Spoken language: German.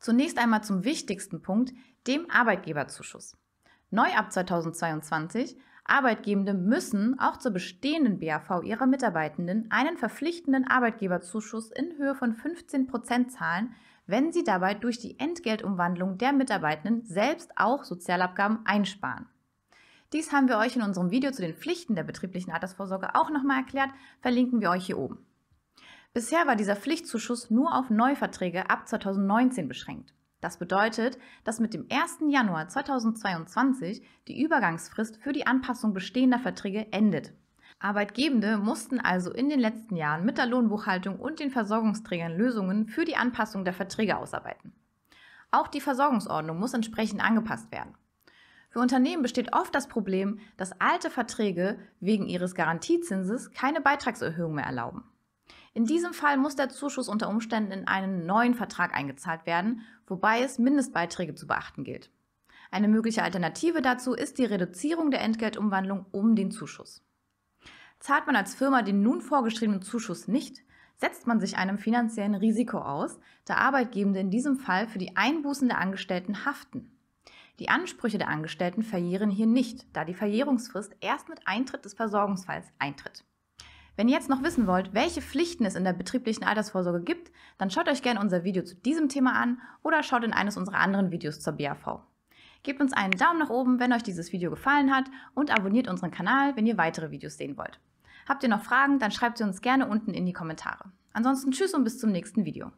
Zunächst einmal zum wichtigsten Punkt, dem Arbeitgeberzuschuss. Neu ab 2022, Arbeitgebende müssen auch zur bestehenden BAV ihrer Mitarbeitenden einen verpflichtenden Arbeitgeberzuschuss in Höhe von 15 Prozent zahlen, wenn sie dabei durch die Entgeltumwandlung der Mitarbeitenden selbst auch Sozialabgaben einsparen. Dies haben wir euch in unserem Video zu den Pflichten der betrieblichen Altersvorsorge auch nochmal erklärt, verlinken wir euch hier oben. Bisher war dieser Pflichtzuschuss nur auf Neuverträge ab 2019 beschränkt. Das bedeutet, dass mit dem 1. Januar 2022 die Übergangsfrist für die Anpassung bestehender Verträge endet. Arbeitgebende mussten also in den letzten Jahren mit der Lohnbuchhaltung und den Versorgungsträgern Lösungen für die Anpassung der Verträge ausarbeiten. Auch die Versorgungsordnung muss entsprechend angepasst werden. Für Unternehmen besteht oft das Problem, dass alte Verträge wegen ihres Garantiezinses keine Beitragserhöhung mehr erlauben. In diesem Fall muss der Zuschuss unter Umständen in einen neuen Vertrag eingezahlt werden, wobei es Mindestbeiträge zu beachten gilt. Eine mögliche Alternative dazu ist die Reduzierung der Entgeltumwandlung um den Zuschuss. Zahlt man als Firma den nun vorgeschriebenen Zuschuss nicht, setzt man sich einem finanziellen Risiko aus, da Arbeitgebende in diesem Fall für die Einbußen der Angestellten haften. Die Ansprüche der Angestellten verjähren hier nicht, da die Verjährungsfrist erst mit Eintritt des Versorgungsfalls eintritt. Wenn ihr jetzt noch wissen wollt, welche Pflichten es in der betrieblichen Altersvorsorge gibt, dann schaut euch gerne unser Video zu diesem Thema an oder schaut in eines unserer anderen Videos zur BAV. Gebt uns einen Daumen nach oben, wenn euch dieses Video gefallen hat und abonniert unseren Kanal, wenn ihr weitere Videos sehen wollt. Habt ihr noch Fragen, dann schreibt sie uns gerne unten in die Kommentare. Ansonsten tschüss und bis zum nächsten Video.